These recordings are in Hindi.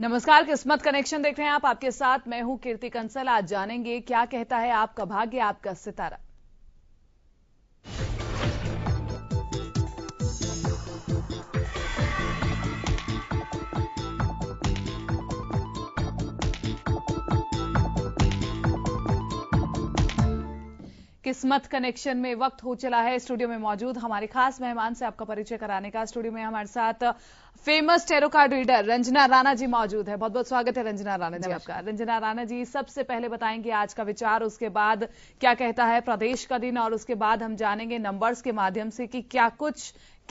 नमस्कार किस्मत कनेक्शन देख रहे हैं आप आपके साथ मैं हूं कीर्ति कंसल आज जानेंगे क्या कहता है आपका भाग्य आपका सितारा किस्मत कनेक्शन में वक्त हो चला है स्टूडियो में मौजूद हमारे खास मेहमान से आपका परिचय कराने का स्टूडियो में हमारे साथ famous tarot card reader Ranjana Rana ji मौजूद है बहुत बहुत स्वागत है रंजना राणा जी आपका रंजना राणा जी सबसे पहले बताएंगे आज का विचार उसके बाद क्या कहता है प्रदेश का दिन और उसके बाद हम जानेंगे नंबर्स के माध्यम से कि क्या कुछ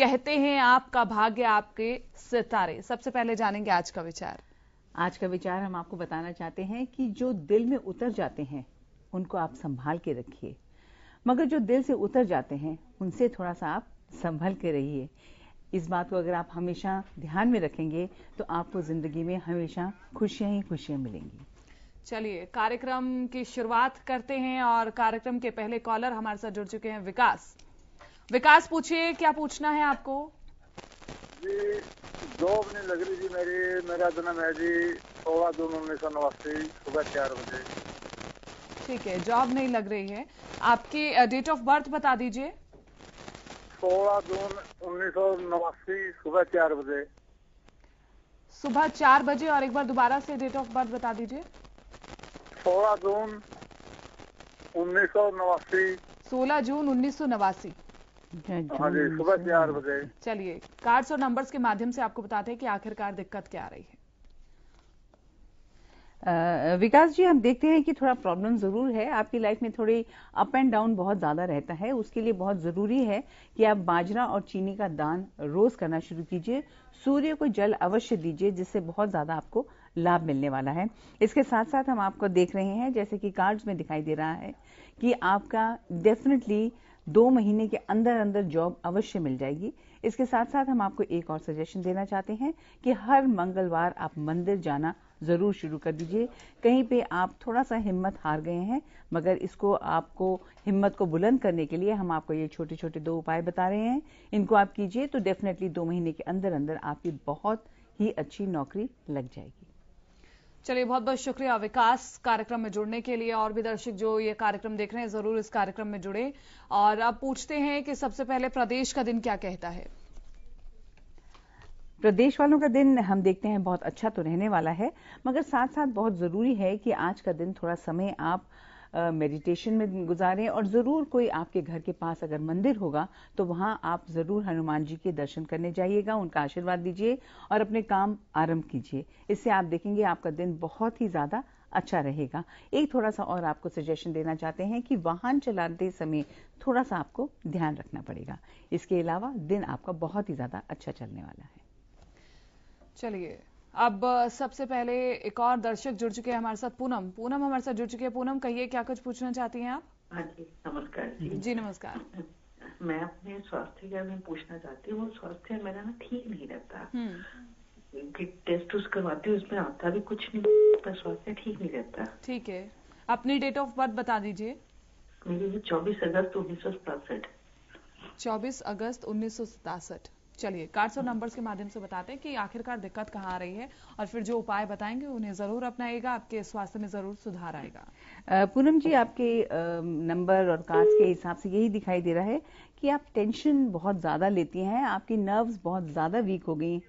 कहते हैं आपका भाग्य आपके सितारे सबसे पहले जानेंगे आज का विचार आज का विचार हम आपको बताना चाहते हैं कि जो दिल में उतर जाते हैं उनको आप संभाल के रखिए मगर जो दिल से उतर जाते हैं उनसे थोड़ा सा आप संभल के रहिए इस बात को अगर आप हमेशा ध्यान में रखेंगे तो आपको जिंदगी में हमेशा खुशियां ही खुशियां मिलेंगी चलिए कार्यक्रम की शुरुआत करते हैं और कार्यक्रम के पहले कॉलर हमारे साथ जुड़ चुके हैं विकास विकास पूछिए क्या पूछना है आपको जॉब नहीं लग रही जी मेरी मेरा जन्म है जी सोलह जून उन्नीस सौ नवासी सुबह चार बजे ठीक है जॉब नहीं लग रही है आपकी डेट ऑफ बर्थ बता दीजिए 16 जून उन्नीस सुबह चार बजे सुबह चार बजे और एक बार दोबारा से डेट ऑफ बर्थ बता दीजिए 16 जून उन्नीस 16 जून उन्नीस हाँ सुबह चार बजे चलिए कार्ड्स और नंबर्स के माध्यम से आपको बताते हैं कि आखिरकार दिक्कत क्या आ रही है विकास जी हम देखते हैं कि थोड़ा प्रॉब्लम ज़रूर है आपकी लाइफ में थोड़ी अप एंड डाउन बहुत ज़्यादा रहता है उसके लिए बहुत ज़रूरी है कि आप बाजरा और चीनी का दान रोज़ करना शुरू कीजिए सूर्य को जल अवश्य दीजिए जिससे बहुत ज़्यादा आपको लाभ मिलने वाला है इसके साथ साथ हम आपको देख रहे हैं जैसे कि कार्ड्स में दिखाई दे रहा है कि आपका डेफिनेटली दो महीने के अंदर अंदर जॉब अवश्य मिल जाएगी इसके साथ साथ हम आपको एक और सजेशन देना चाहते हैं कि हर मंगलवार आप मंदिर जाना ज़रूर शुरू कर दीजिए कहीं पे आप थोड़ा सा हिम्मत हार गए हैं मगर इसको आपको हिम्मत को बुलंद करने के लिए हम आपको ये छोटे छोटे दो उपाय बता रहे हैं इनको आप कीजिए तो डेफिनेटली दो महीने के अंदर अंदर आपकी बहुत ही अच्छी नौकरी लग जाएगी चलिए बहुत बहुत शुक्रिया विकास कार्यक्रम में जुड़ने के लिए और भी दर्शक जो ये कार्यक्रम देख रहे हैं जरूर इस कार्यक्रम में जुड़े और अब पूछते हैं कि सबसे पहले प्रदेश का दिन क्या कहता है प्रदेश तो वालों का दिन हम देखते हैं बहुत अच्छा तो रहने वाला है मगर साथ साथ बहुत ज़रूरी है कि आज का दिन थोड़ा समय आप मेडिटेशन में गुजारें और ज़रूर कोई आपके घर के पास अगर मंदिर होगा तो वहां आप ज़रूर हनुमान जी के दर्शन करने जाइएगा उनका आशीर्वाद लीजिए और अपने काम आरंभ कीजिए इससे आप देखेंगे आपका दिन बहुत ही ज़्यादा अच्छा रहेगा एक थोड़ा सा और आपको सजेशन देना चाहते हैं कि वाहन चलाते समय थोड़ा सा आपको ध्यान रखना पड़ेगा इसके अलावा दिन आपका बहुत ही ज़्यादा अच्छा चलने वाला है चलिए अब सबसे पहले एक और दर्शक जुड़ चुके हैं हमारे साथ पूनम पूनम हमारे साथ जुड़ चुके हैं पूनम कहिए क्या कुछ पूछना चाहती हैं आप हाँ जी नमस्कार जी जी नमस्कार मैं अपने स्वास्थ्य के बारे में पूछना चाहती हूँ स्वास्थ्य मेरा ना ठीक नहीं रहता टेस्ट हम्म। उस करवाती हूँ उसमें आता भी कुछ नहीं पर स्वास्थ्य ठीक नहीं रहता ठीक है अपनी डेट ऑफ बर्थ बता दीजिए मेरी चौबीस अगस्त उन्नीस सौ सतासठ चौबीस अगस्त उन्नीस सौ सतासठ चलिए कार्ड्स और नंबर्स के माध्यम से बताते हैं कि आखिरकार दिक्कत कहाँ आ रही है और फिर जो उपाय बताएंगे उन्हें जरूर अपनाएगा आपके स्वास्थ्य में जरूर सुधार आएगा पूनम जी आपके नंबर और कार्ड्स के हिसाब से यही दिखाई दे रहा है कि आप टेंशन बहुत ज्यादा लेती हैं आपकी नर्व्स बहुत ज्यादा वीक हो गई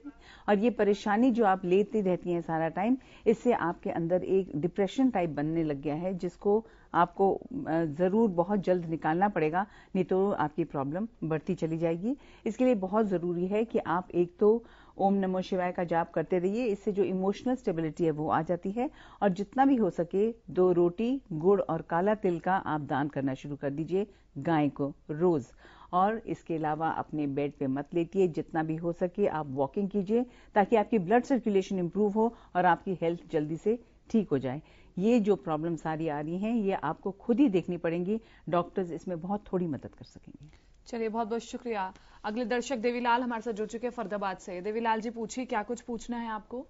और ये परेशानी जो आप लेती रहती हैं सारा टाइम इससे आपके अंदर एक डिप्रेशन टाइप बनने लग गया है जिसको आपको ज़रूर बहुत जल्द निकालना पड़ेगा नहीं तो आपकी प्रॉब्लम बढ़ती चली जाएगी इसके लिए बहुत ज़रूरी है कि आप एक तो ओम नमो शिवाय का जाप करते रहिए इससे जो इमोशनल स्टेबिलिटी है वो आ जाती है और जितना भी हो सके दो रोटी गुड़ और काला तिल का आप दान करना शुरू कर दीजिए गाय को रोज़ और इसके अलावा अपने बेड पे मत लेटिए जितना भी हो सके आप वॉकिंग कीजिए ताकि आपकी ब्लड सर्कुलेशन इंप्रूव हो और आपकी हेल्थ जल्दी से ठीक हो जाए ये जो प्रॉब्लम सारी आ रही हैं ये आपको खुद ही देखनी पड़ेंगी डॉक्टर्स इसमें बहुत थोड़ी मदद कर सकेंगे चलिए बहुत बहुत शुक्रिया अगले दर्शक देवीलाल हमारे साथ जुड़ चुके हैं फरदाबाद से देवीलाल जी पूछिए क्या कुछ पूछना है आपको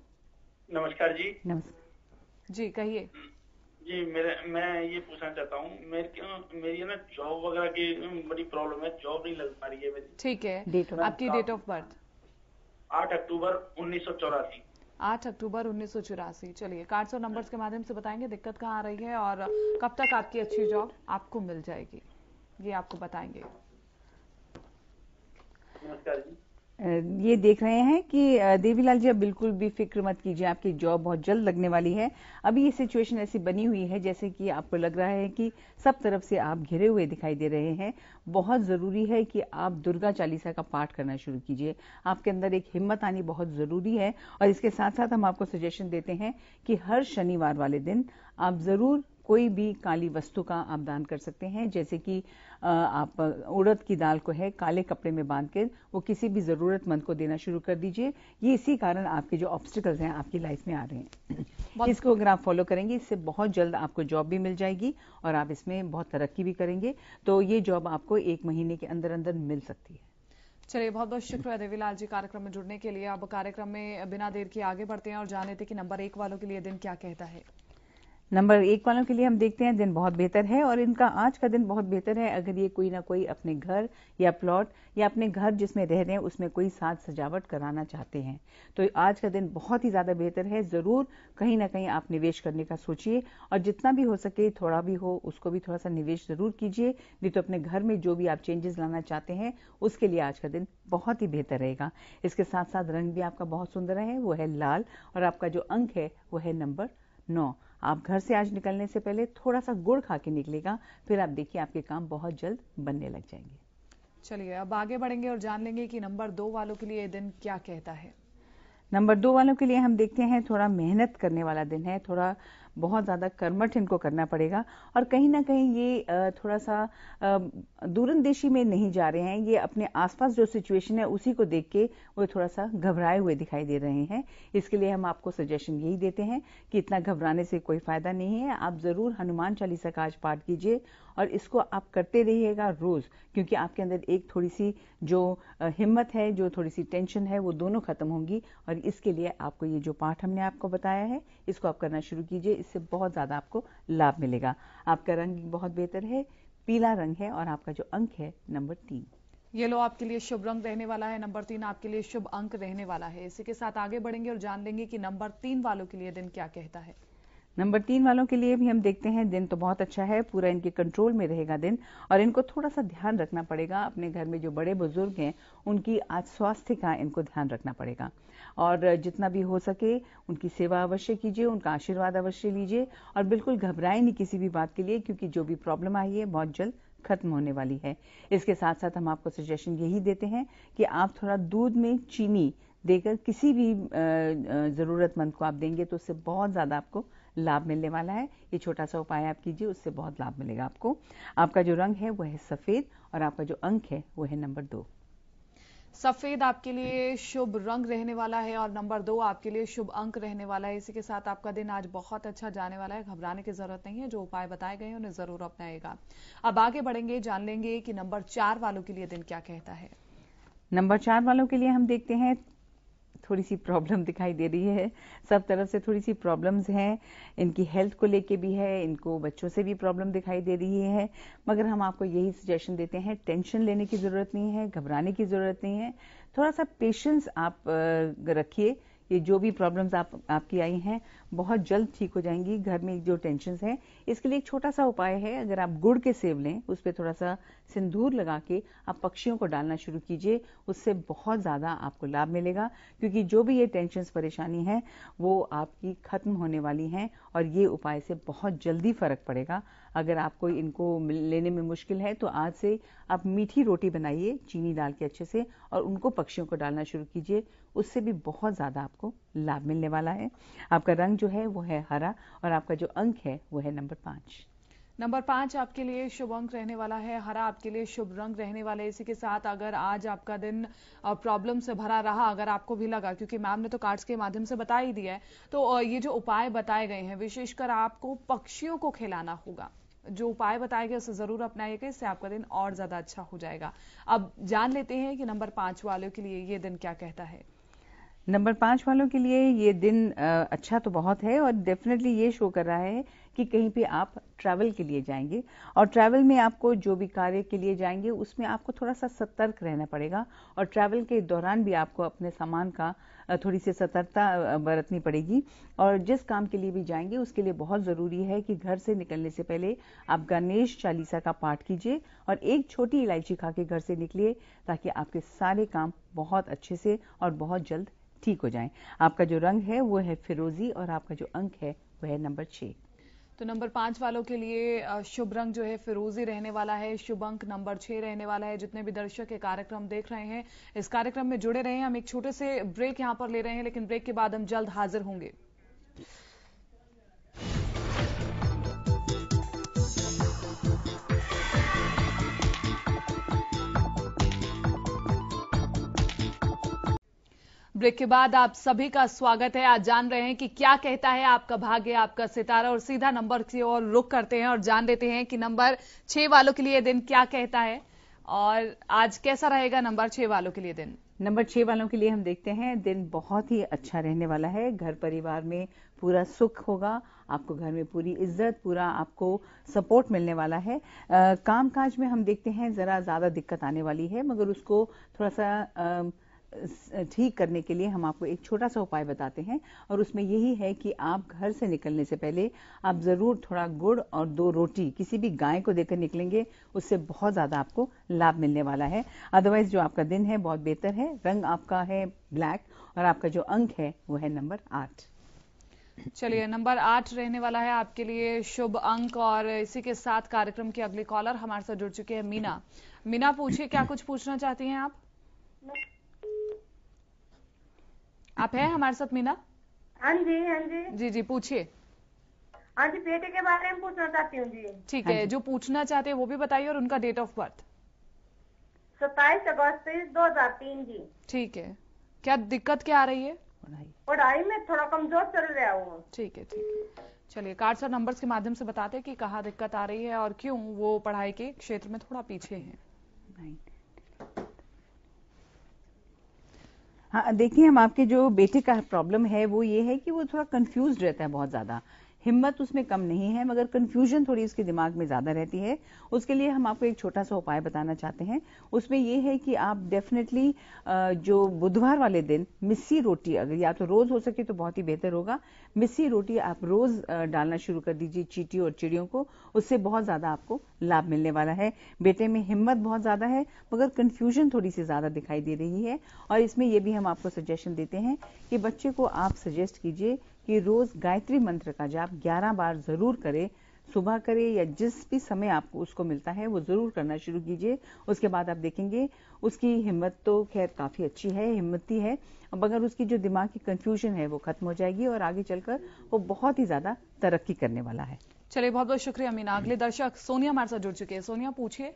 नमस्कार जी नमस्कार जी कहिए जी मेरे मैं ये पूछना चाहता हूँ मेरी मेरी ना जॉब वगैरह की बड़ी प्रॉब्लम है जॉब नहीं लग पा रही है मेरी ठीक है डेट आपकी डेट ऑफ बर्थ आठ अक्टूबर उन्नीस सौ चौरासी आठ अक्टूबर उन्नीस सौ चौरासी चलिए कार्ड्स और नंबर्स के माध्यम से बताएंगे दिक्कत कहाँ आ रही है और कब तक आपकी अच्छी जॉब आपको मिल जाएगी ये आपको बताएंगे नमस्कार जी ये देख रहे हैं कि देवीलाल जी आप बिल्कुल भी फिक्र मत कीजिए आपकी जॉब बहुत जल्द लगने वाली है अभी ये सिचुएशन ऐसी बनी हुई है जैसे कि आपको लग रहा है कि सब तरफ से आप घिरे हुए दिखाई दे रहे हैं बहुत ज़रूरी है कि आप दुर्गा चालीसा का पाठ करना शुरू कीजिए आपके अंदर एक हिम्मत आनी बहुत ज़रूरी है और इसके साथ साथ हम आपको सजेशन देते हैं कि हर शनिवार वाले दिन आप ज़रूर कोई भी काली वस्तु का आप दान कर सकते हैं जैसे कि आप उड़द की दाल को है काले कपड़े में बांध कर वो किसी भी ज़रूरतमंद को देना शुरू कर दीजिए ये इसी कारण आपके जो ऑब्स्टिकल्स हैं आपकी लाइफ में आ रहे हैं इसको अगर आप फॉलो करेंगे इससे बहुत जल्द आपको जॉब भी मिल जाएगी और आप इसमें बहुत तरक्की भी करेंगे तो ये जॉब आपको एक महीने के अंदर अंदर मिल सकती है चलिए बहुत बहुत शुक्रिया देवीलाल जी कार्यक्रम में जुड़ने के लिए अब कार्यक्रम में बिना देर के आगे बढ़ते हैं और जानते लेते कि नंबर एक वालों के लिए दिन क्या कहता है नंबर एक वालों के लिए हम देखते हैं दिन बहुत बेहतर है और इनका आज का दिन बहुत बेहतर है अगर ये कोई ना कोई अपने घर या प्लॉट या अपने घर जिसमें रह रहे हैं उसमें कोई साथ सजावट कराना चाहते हैं तो आज का दिन बहुत ही ज्यादा बेहतर है जरूर कहीं ना कहीं आप निवेश करने का सोचिए और जितना भी हो सके थोड़ा भी हो उसको भी थोड़ा सा निवेश जरूर कीजिए नहीं तो अपने घर में जो भी आप चेंजेस लाना चाहते हैं उसके लिए आज का दिन बहुत ही बेहतर रहेगा इसके साथ साथ रंग भी आपका बहुत सुंदर है वो है लाल और आपका जो अंक है वो है नंबर नौ आप घर से आज निकलने से पहले थोड़ा सा गुड़ खा के निकलेगा फिर आप देखिए आपके काम बहुत जल्द बनने लग जाएंगे चलिए अब आगे बढ़ेंगे और जान लेंगे कि नंबर दो वालों के लिए दिन क्या कहता है नंबर दो वालों के लिए हम देखते हैं थोड़ा मेहनत करने वाला दिन है थोड़ा बहुत ज़्यादा कर्मठ इनको करना पड़ेगा और कहीं ना कहीं ये थोड़ा सा दूरंदेशी में नहीं जा रहे हैं ये अपने आसपास जो सिचुएशन है उसी को देख के वो थोड़ा सा घबराए हुए दिखाई दे रहे हैं इसके लिए हम आपको सजेशन यही देते हैं कि इतना घबराने से कोई फायदा नहीं है आप ज़रूर हनुमान चालीसा का आज पाठ कीजिए और इसको आप करते रहिएगा रोज़ क्योंकि आपके अंदर एक थोड़ी सी जो हिम्मत है जो थोड़ी सी टेंशन है वो दोनों खत्म होंगी और इसके लिए आपको ये जो पाठ हमने आपको बताया है इसको आप करना शुरू कीजिए इससे बहुत ज़्यादा आपको लाभ मिलेगा आपका रंग बहुत बेहतर है पीला रंग है और आपका जो अंक है नंबर तीन ये लो आपके लिए शुभ रंग रहने वाला है नंबर तीन आपके लिए शुभ अंक रहने वाला है इसी के साथ आगे बढ़ेंगे और जान लेंगे कि नंबर तीन वालों के लिए दिन क्या कहता है नंबर तीन वालों के लिए भी हम देखते हैं दिन तो बहुत अच्छा है पूरा इनके कंट्रोल में रहेगा दिन और इनको थोड़ा सा ध्यान रखना पड़ेगा अपने घर में जो बड़े बुजुर्ग हैं उनकी आज स्वास्थ्य का इनको ध्यान रखना पड़ेगा और जितना भी हो सके उनकी सेवा अवश्य कीजिए उनका आशीर्वाद अवश्य लीजिए और बिल्कुल घबराए नहीं किसी भी बात के लिए क्योंकि जो भी प्रॉब्लम आई है बहुत जल्द खत्म होने वाली है इसके साथ साथ हम आपको सजेशन यही देते हैं कि आप थोड़ा दूध में चीनी देकर किसी भी ज़रूरतमंद को आप देंगे तो उससे बहुत ज़्यादा आपको लाभ मिलने वाला है ये छोटा सा उपाय आप कीजिए उससे बहुत लाभ मिलेगा आपको आपका जो रंग है वह है सफ़ेद और आपका जो अंक है वो है नंबर दो सफेद आपके लिए शुभ रंग रहने वाला है और नंबर दो आपके लिए शुभ अंक रहने वाला है इसी के साथ आपका दिन आज बहुत अच्छा जाने वाला है घबराने की जरूरत नहीं है जो उपाय बताए गए हैं उन्हें जरूर अपनाएगा अब आगे बढ़ेंगे जान लेंगे कि नंबर चार वालों के लिए दिन क्या कहता है नंबर चार वालों के लिए हम देखते हैं थोड़ी सी प्रॉब्लम दिखाई दे रही है सब तरफ से थोड़ी सी प्रॉब्लम्स हैं इनकी हेल्थ को लेके भी है इनको बच्चों से भी प्रॉब्लम दिखाई दे रही है मगर हम आपको यही सजेशन देते हैं टेंशन लेने की ज़रूरत नहीं है घबराने की ज़रूरत नहीं है थोड़ा सा पेशेंस आप रखिए ये जो भी प्रॉब्लम्स आप आपकी आई हैं बहुत जल्द ठीक हो जाएंगी घर में जो टेंशन है इसके लिए एक छोटा सा उपाय है अगर आप गुड़ के सेव लें उस पर थोड़ा सा सिंदूर लगा के आप पक्षियों को डालना शुरू कीजिए उससे बहुत ज़्यादा आपको लाभ मिलेगा क्योंकि जो भी ये टेंशन परेशानी है वो आपकी खत्म होने वाली हैं और ये उपाय से बहुत जल्दी फ़र्क पड़ेगा अगर आपको इनको लेने में मुश्किल है तो आज से आप मीठी रोटी बनाइए चीनी डाल के अच्छे से और उनको पक्षियों को डालना शुरू कीजिए उससे भी बहुत ज़्यादा आपको लाभ मिलने वाला है आपका रंग जो है वो है हरा और आपका जो अंक है वो है नंबर पाँच नंबर पांच आपके लिए शुभ अंक रहने वाला है हरा आपके लिए शुभ रंग रहने वाला है इसी के साथ अगर आज आपका दिन प्रॉब्लम से भरा रहा अगर आपको भी लगा क्योंकि मैम ने तो कार्ड्स के माध्यम से बता ही दिया है तो ये जो उपाय बताए गए हैं विशेषकर आपको पक्षियों को खिलाना होगा जो उपाय बताए गए उसे जरूर अपनाइएगा इससे आपका दिन और ज्यादा अच्छा हो जाएगा अब जान लेते हैं कि नंबर पांच वालों के लिए ये दिन क्या कहता है नंबर पांच वालों के लिए ये दिन अच्छा तो बहुत है और डेफिनेटली ये शो कर रहा है कि कहीं पे आप ट्रैवल के लिए जाएंगे और ट्रैवल में आपको जो भी कार्य के लिए जाएंगे उसमें आपको थोड़ा सा सतर्क रहना पड़ेगा और ट्रैवल के दौरान भी आपको अपने सामान का थोड़ी सी सतर्कता बरतनी पड़ेगी और जिस काम के लिए भी जाएंगे उसके लिए बहुत ज़रूरी है कि घर से निकलने से पहले आप गणेश चालीसा का पाठ कीजिए और एक छोटी इलायची खा के घर से निकलिए ताकि आपके सारे काम बहुत अच्छे से और बहुत जल्द ठीक हो जाएं आपका जो रंग है वो है फिरोजी और आपका जो अंक है वह है नंबर छह तो नंबर पांच वालों के लिए शुभ रंग जो है फिरोजी रहने वाला है शुभ अंक नंबर छह रहने वाला है जितने भी दर्शक ये कार्यक्रम देख रहे हैं इस कार्यक्रम में जुड़े रहे हैं हम एक छोटे से ब्रेक यहाँ पर ले रहे हैं लेकिन ब्रेक के बाद हम जल्द हाजिर होंगे ब्रेक के बाद आप सभी का स्वागत है आज जान रहे हैं कि क्या कहता है आपका भाग्य आपका सितारा और सीधा नंबर की ओर रुक करते हैं और जान लेते हैं कि नंबर छह वालों के लिए दिन क्या कहता है और आज कैसा रहेगा नंबर छह वालों के लिए दिन नंबर छह वालों के लिए हम देखते हैं दिन बहुत ही अच्छा रहने वाला है घर परिवार में पूरा सुख होगा आपको घर में पूरी इज्जत पूरा आपको सपोर्ट मिलने वाला है कामकाज काम काज में हम देखते हैं जरा ज्यादा दिक्कत आने वाली है मगर उसको थोड़ा सा आ, ठीक करने के लिए हम आपको एक छोटा सा उपाय बताते हैं और उसमें यही है कि आप घर से निकलने से पहले आप ज़रूर थोड़ा गुड़ और दो रोटी किसी भी गाय को देकर निकलेंगे उससे बहुत ज़्यादा आपको लाभ मिलने वाला है अदरवाइज जो आपका दिन है बहुत बेहतर है रंग आपका है ब्लैक और आपका जो अंक है वो है नंबर आठ चलिए नंबर आठ रहने वाला है आपके लिए शुभ अंक और इसी के साथ कार्यक्रम की अगली कॉलर हमारे साथ जुड़ चुके हैं मीना मीना पूछिए क्या कुछ पूछना चाहती हैं आप आप हैं हमारे साथ मीना हाँ जी हाँ जी जी जी पूछिए हाँ जी बेटे के बारे में पूछना चाहती हूँ जी ठीक हाँ है जो पूछना चाहते हैं वो भी बताइए और उनका डेट ऑफ बर्थ सत्ताईस अगस्त दो हजार तीन जी ठीक है क्या दिक्कत क्या आ रही है पढ़ाई में थोड़ा कमजोर चल रहा हूँ ठीक है ठीक है चलिए कार्ड्स और नंबर्स के माध्यम से बताते हैं कि कहाँ दिक्कत आ रही है और क्यों वो पढ़ाई के क्षेत्र में थोड़ा पीछे है हाँ देखिए हम आपके जो बेटे का प्रॉब्लम है वो ये है कि वो थोड़ा कंफ्यूज रहता है बहुत ज़्यादा हिम्मत उसमें कम नहीं है मगर कन्फ्यूजन थोड़ी उसके दिमाग में ज़्यादा रहती है उसके लिए हम आपको एक छोटा सा उपाय बताना चाहते हैं उसमें ये है कि आप डेफिनेटली जो बुधवार वाले दिन मिस्सी रोटी अगर या तो रोज़ हो सके तो बहुत ही बेहतर होगा मिस्सी रोटी आप रोज़ डालना शुरू कर दीजिए चीटी और चिड़ियों को उससे बहुत ज़्यादा आपको लाभ मिलने वाला है बेटे में हिम्मत बहुत ज़्यादा है मगर कन्फ्यूजन थोड़ी सी ज़्यादा दिखाई दे रही है और इसमें यह भी हम आपको सजेशन देते हैं कि बच्चे को आप सजेस्ट कीजिए कि रोज गायत्री मंत्र का जाप 11 बार जरूर करें सुबह करें या जिस भी समय आपको उसको मिलता है वो जरूर करना शुरू कीजिए उसके बाद आप देखेंगे उसकी हिम्मत तो खैर काफी अच्छी है हिम्मती है मगर उसकी जो दिमाग की कंफ्यूजन है वो खत्म हो जाएगी और आगे चलकर वो बहुत ही ज्यादा तरक्की करने वाला है चलिए बहुत बहुत शुक्रिया मीना अगले दर्शक सोनिया हमारे साथ जुड़ चुके हैं सोनिया पूछिए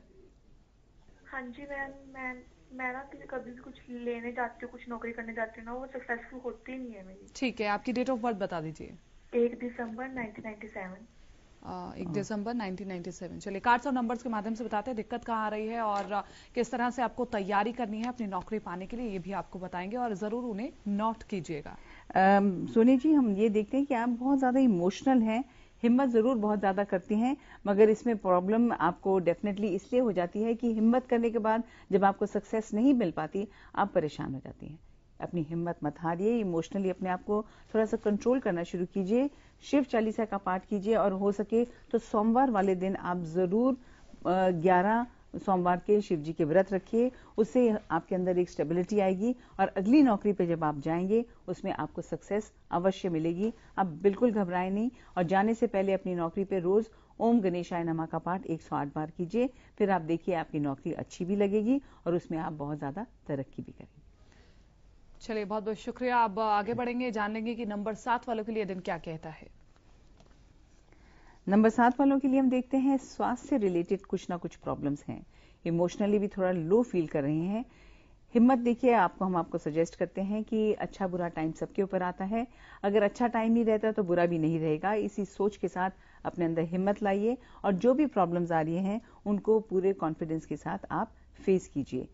हाँ जी मैम मैम मैं ना किसी कभी भी कुछ लेने जाती हूँ कुछ नौकरी करने जाती हूँ ना वो सक्सेसफुल होती नहीं है मेरी ठीक है आपकी डेट ऑफ बर्थ बता दीजिए एक दिसंबर 1997 एक दिसंबर 1997 चलिए कार्ड्स और नंबर्स के माध्यम से बताते हैं दिक्कत कहाँ आ रही है और किस तरह से आपको तैयारी करनी है अपनी नौकरी पाने के लिए ये भी आपको बताएंगे और जरूर उन्हें नोट कीजिएगा सोनी जी हम ये देखते हैं कि आप बहुत ज्यादा इमोशनल हैं हिम्मत ज़रूर बहुत ज़्यादा करती हैं मगर इसमें प्रॉब्लम आपको डेफिनेटली इसलिए हो जाती है कि हिम्मत करने के बाद जब आपको सक्सेस नहीं मिल पाती आप परेशान हो जाती हैं अपनी हिम्मत मत हारिए इमोशनली अपने आप को थोड़ा सा कंट्रोल करना शुरू कीजिए शिव चालीसा का पाठ कीजिए और हो सके तो सोमवार वाले दिन आप ज़रूर ग्यारह सोमवार के शिव जी के व्रत रखिए उससे आपके अंदर एक स्टेबिलिटी आएगी और अगली नौकरी पे जब आप जाएंगे उसमें आपको सक्सेस अवश्य मिलेगी आप बिल्कुल घबराए नहीं और जाने से पहले अपनी नौकरी पे रोज ओम गणेशाय नमा का पाठ 108 बार कीजिए फिर आप देखिए आपकी नौकरी अच्छी भी लगेगी और उसमें आप बहुत ज्यादा तरक्की भी करेंगे चलिए बहुत बहुत शुक्रिया आप आगे बढ़ेंगे जान लेंगे कि नंबर सात वालों के लिए दिन क्या कहता है नंबर सात वालों के लिए हम देखते हैं स्वास्थ्य से रिलेटेड कुछ ना कुछ प्रॉब्लम्स हैं इमोशनली भी थोड़ा लो फील कर रहे हैं हिम्मत देखिए आपको हम आपको सजेस्ट करते हैं कि अच्छा बुरा टाइम सबके ऊपर आता है अगर अच्छा टाइम नहीं रहता तो बुरा भी नहीं रहेगा इसी सोच के साथ अपने अंदर हिम्मत लाइए और जो भी प्रॉब्लम्स आ रही हैं उनको पूरे कॉन्फिडेंस के साथ आप फेस कीजिए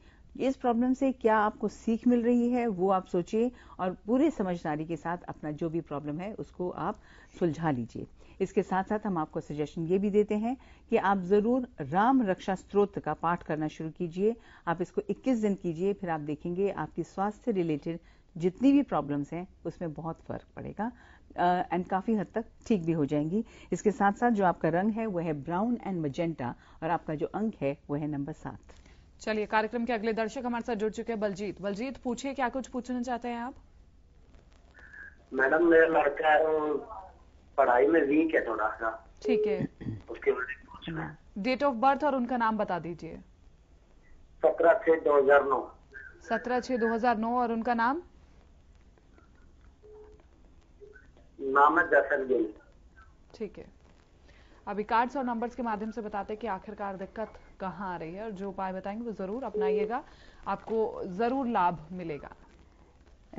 इस प्रॉब्लम से क्या आपको सीख मिल रही है वो आप सोचिए और पूरी समझदारी के साथ अपना जो भी प्रॉब्लम है उसको आप सुलझा लीजिए इसके साथ साथ हम आपको सजेशन ये भी देते हैं कि आप जरूर राम रक्षा स्त्रोत का पाठ करना शुरू कीजिए आप इसको 21 दिन कीजिए फिर आप देखेंगे आपकी स्वास्थ्य रिलेटेड जितनी भी प्रॉब्लम्स हैं उसमें बहुत फर्क पड़ेगा एंड काफी हद तक ठीक भी हो जाएंगी इसके साथ साथ जो आपका रंग है वह है ब्राउन एंड मजेंटा और आपका जो अंक है वह है नंबर सात चलिए कार्यक्रम के अगले दर्शक हमारे साथ जुड़ चुके हैं बलजीत बलजीत पूछिए क्या कुछ पूछना चाहते हैं आप मैडम मेरा लड़का पढ़ाई में वीक है थोड़ा सा ठीक है उसके बारे डेट ऑफ बर्थ और उनका नाम बता दीजिए सत्रह छह दो हजार नौ सत्रह छह दो हजार नौ और उनका नाम नाम है दर्शन गिल ठीक है अभी कार्ड्स और नंबर्स के माध्यम से बताते हैं कि आखिरकार दिक्कत कहाँ आ रही है और जो उपाय बताएंगे वो जरूर अपनाइएगा आपको जरूर लाभ मिलेगा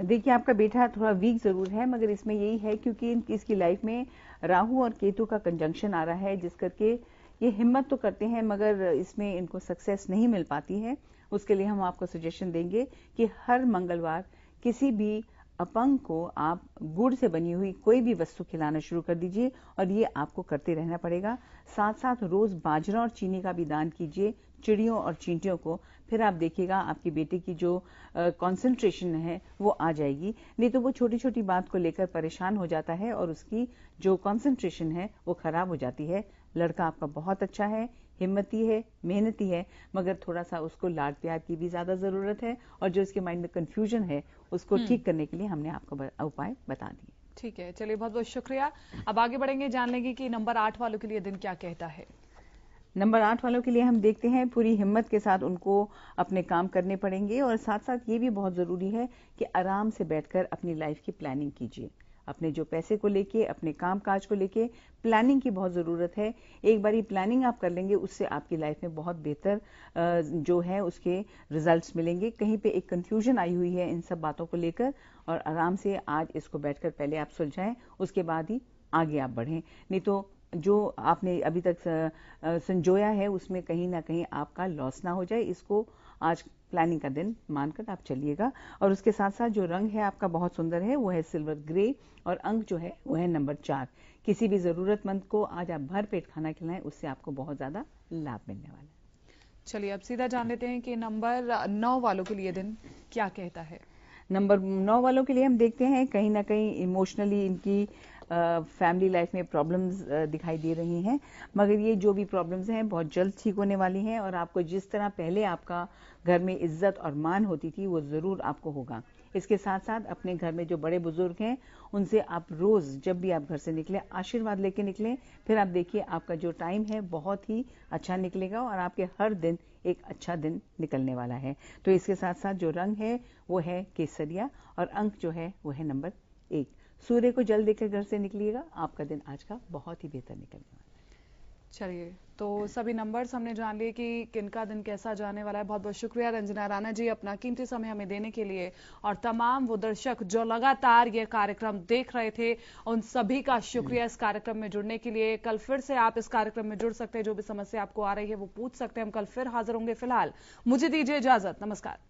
देखिए आपका बेटा थोड़ा वीक जरूर है मगर इसमें यही है क्योंकि इसकी लाइफ में राहु और केतु का कंजंक्शन आ रहा है जिस करके ये हिम्मत तो करते हैं मगर इसमें इनको सक्सेस नहीं मिल पाती है उसके लिए हम आपको सजेशन देंगे कि हर मंगलवार किसी भी अपंग को आप गुड़ से बनी हुई कोई भी वस्तु खिलाना शुरू कर दीजिए और ये आपको करते रहना पड़ेगा साथ साथ रोज बाजरा और चीनी का भी दान कीजिए चिड़ियों और चींटियों को फिर आप देखिएगा आपके बेटे की जो कंसंट्रेशन है वो आ जाएगी नहीं तो वो छोटी छोटी बात को लेकर परेशान हो जाता है और उसकी जो कंसंट्रेशन है वो खराब हो जाती है लड़का आपका बहुत अच्छा है हिम्मती है मेहनती है मगर थोड़ा सा उसको लाड प्यार की भी ज्यादा जरूरत है और जो उसके माइंड में कंफ्यूजन है उसको हम्म। ठीक करने के लिए हमने आपको उपाय बता दिए ठीक है चलिए बहुत बहुत शुक्रिया अब आगे बढ़ेंगे जान लेंगे कि नंबर आठ वालों के लिए दिन क्या कहता है नंबर आठ वालों के लिए हम देखते हैं पूरी हिम्मत के साथ उनको अपने काम करने पड़ेंगे और साथ साथ ये भी बहुत जरूरी है कि आराम से बैठकर अपनी लाइफ की प्लानिंग कीजिए अपने जो पैसे को लेके अपने काम काज को लेके प्लानिंग की बहुत ज़रूरत है एक बार ये प्लानिंग आप कर लेंगे उससे आपकी लाइफ में बहुत बेहतर जो है उसके रिजल्ट्स मिलेंगे कहीं पे एक कंफ्यूजन आई हुई है इन सब बातों को लेकर और आराम से आज इसको बैठकर पहले आप सुलझाएं उसके बाद ही आगे आप बढ़ें नहीं तो जो आपने अभी तक संजोया है उसमें कहीं ना कहीं आपका लॉस ना हो जाए इसको आज प्लानिंग का दिन मानकर आप चलिएगा और उसके साथ साथ जो रंग है आपका बहुत सुंदर है वो है सिल्वर ग्रे और अंक जो है वो है नंबर चार किसी भी ज़रूरतमंद को आज आप भर पेट खाना खिलाएं उससे आपको बहुत ज़्यादा लाभ मिलने वाला है चलिए अब सीधा जान लेते हैं कि नंबर नौ वालों के लिए दिन क्या कहता है नंबर नौ वालों के लिए हम देखते हैं कहीं ना कहीं इमोशनली इनकी फैमिली लाइफ में प्रॉब्लम्स दिखाई दे रही हैं मगर ये जो भी प्रॉब्लम्स हैं बहुत जल्द ठीक होने वाली हैं और आपको जिस तरह पहले आपका घर में इज्जत और मान होती थी वो ज़रूर आपको होगा इसके साथ साथ अपने घर में जो बड़े बुजुर्ग हैं उनसे आप रोज़ जब भी आप घर से निकले आशीर्वाद लेके निकले फिर आप देखिए आपका जो टाइम है बहुत ही अच्छा निकलेगा और आपके हर दिन एक अच्छा दिन निकलने वाला है तो इसके साथ साथ जो रंग है वो है केसरिया और अंक जो है वो है नंबर एक सूर्य को जल देकर घर से निकलिएगा आपका दिन आज का बहुत ही बेहतर निकलने वाला चलिए तो सभी नंबर्स हमने जान लिए कि किनका दिन कैसा जाने वाला है बहुत बहुत शुक्रिया रंजना राणा जी अपना कीमती समय हमें देने के लिए और तमाम वो दर्शक जो लगातार ये कार्यक्रम देख रहे थे उन सभी का शुक्रिया इस कार्यक्रम में जुड़ने के लिए कल फिर से आप इस कार्यक्रम में जुड़ सकते हैं जो भी समस्या आपको आ रही है वो पूछ सकते हैं हम कल फिर हाजिर होंगे फिलहाल मुझे दीजिए इजाजत नमस्कार